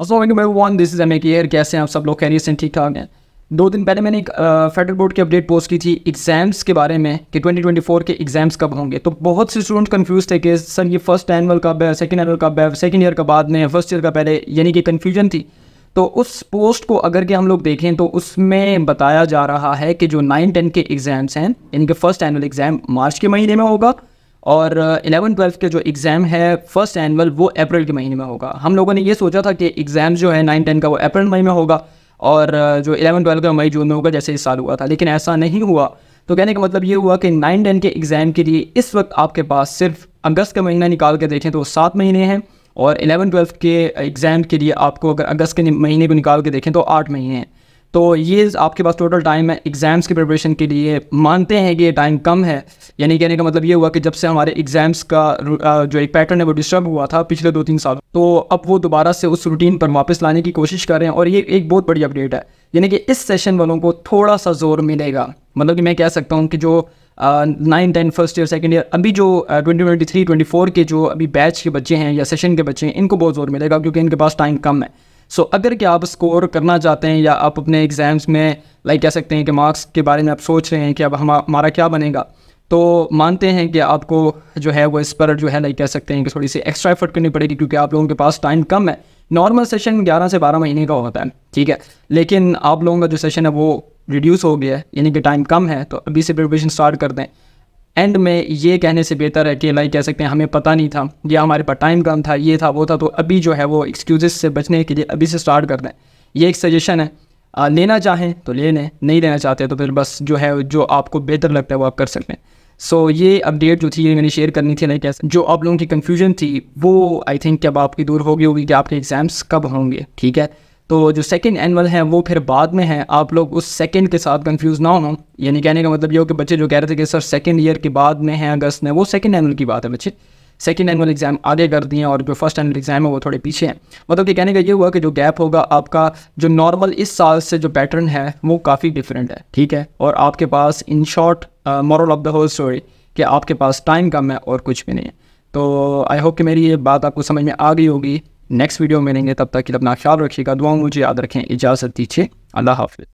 one this is M care कैसे हैं आप सब लोग कैरियर से ठीक ठाक हैं दो दिन पहले मैंने एक फेडरल बोर्ड की अपडेट पोस्ट की थी एग्ज़ाम्स के बारे में कि 2024 के एग्ज़ाम्स कब होंगे तो बहुत से स्टूडेंट कन्फ्यूज थे कि सर ये फर्स्ट एनअल कब है सेकेंड एनअल कब है सेकेंड ईयर का बाद में फर्स्ट ईयर का पहले यानी कि कन्फ्यूजन थी तो उस पोस्ट को अगर कि हम लोग देखें तो उसमें बताया जा रहा है कि जो नाइन टेन के एग्ज़ाम्स हैं इनके फर्स्ट एनअल एग्ज़ाम मार्च के महीने में होगा और इलेवन ट्वेल्थ के जो एग्ज़ाम है फर्स्ट एनुअल वो अप्रैल के महीने में होगा हम लोगों ने ये सोचा था कि एग्ज़ाम जो है नाइन टेन का वो अप्रैल मई में होगा और जो इलेवन ट्वेल्थ का मई जून में होगा जैसे इस साल हुआ था लेकिन ऐसा नहीं हुआ तो कहने का मतलब ये हुआ कि नाइन टेन के एग्ज़ाम के लिए इस वक्त आपके पास सिर्फ अगस्त का महीना निकाल के देखें तो सात महीने हैं और इलेवन ट्वेल्थ के एग्ज़ाम के लिए आपको अगर अगस्त के महीने को निकाल के देखें तो आठ महीने हैं तो ये आपके पास टोटल टाइम है एग्ज़ाम्स की प्रिपरेशन के लिए मानते हैं कि ये टाइम कम है यानी कहने का मतलब ये हुआ कि जब से हमारे एग्ज़ाम्स का जो एक पैटर्न है वो डिस्टर्ब हुआ था पिछले दो तीन साल तो अब वो दोबारा से उस रूटीन पर वापस लाने की कोशिश कर रहे हैं और ये एक बहुत बड़ी अपडेट है यानी कि इस सेशन वालों को थोड़ा सा जोर मिलेगा मतलब कि मैं कह सकता हूँ कि जो nine ten first year second year अभी जो twenty twenty three twenty four के जो अभी बैच के बच्चे हैं या सेशन के बच्चे हैं इनको बहुत जोर मिलेगा क्योंकि इनके पास टाइम कम है सो so, अगर कि आप स्कोर करना चाहते हैं या आप अपने एग्ज़ाम्स में लाइक कह सकते हैं कि मार्क्स के बारे में आप सोच रहे हैं कि अब हम हमारा क्या बनेगा तो मानते हैं कि आपको जो है वो इस पर जो है लाइक कह सकते हैं कि थोड़ी सी एक्स्ट्रा एफर्ट करनी पड़ेगी क्योंकि आप लोगों के पास टाइम कम है नॉर्मल सेशन 11 से 12 महीने का होता है ठीक है लेकिन आप लोगों का जो सेशन है वो रिड्यूस हो गया है यानी कि टाइम कम है तो अभी से प्रिपरेशन स्टार्ट कर दें एंड में ये कहने से बेहतर है कि लाइक कह सकते हैं हमें पता नहीं था या हमारे पास टाइम कम था ये था वो था तो अभी जो है वो एक्सक्यूजेस से बचने के लिए अभी से स्टार्ट कर दें ये एक सजेशन है लेना चाहें तो ले लें नहीं लेना चाहते तो फिर बस जो है जो आपको बेहतर लगता है वो आप कर सकते हैं सो so, ये अपडेट जो थी ये मैंने शेयर करनी थी लाइक जो आप लोगों की कन्फ्यूजन थी वो आई थिंक अब आपकी दूर होगी होगी कि आपके एग्ज़ाम्स कब होंगे ठीक है तो जो सेकेंड एनअल है वो फिर बाद में है आप लोग उस सेकेंड के साथ कन्फ्यूज़ ना हो यानी कहने का मतलब ये हो कि बच्चे जो कह रहे थे कि सर सेकेंड ईयर के बाद में है अगस्त में वो सेकेंड एनअल की बात है बच्चे सेकेंड एनुअल एग्जाम आगे कर दिए और जो फर्स्ट एनुअल एग्जाम है वो थोड़े पीछे हैं मतलब कि कहने का ये हुआ कि जो गैप होगा आपका जो नॉर्मल इस साल से जो पैटर्न है वो काफ़ी डिफरेंट है ठीक है और आपके पास in short moral of the whole story कि आपके पास टाइम कम है और कुछ भी नहीं है तो आई होप कि मेरी ये बात आपको समझ में आ गई होगी नेक्स्ट वीडियो में रहेंगे तब तक के लिए अपना ख्याल रखिएगा दुआ मुझे याद रखें इजाज़त दीजिए अल्लाह हाफिज़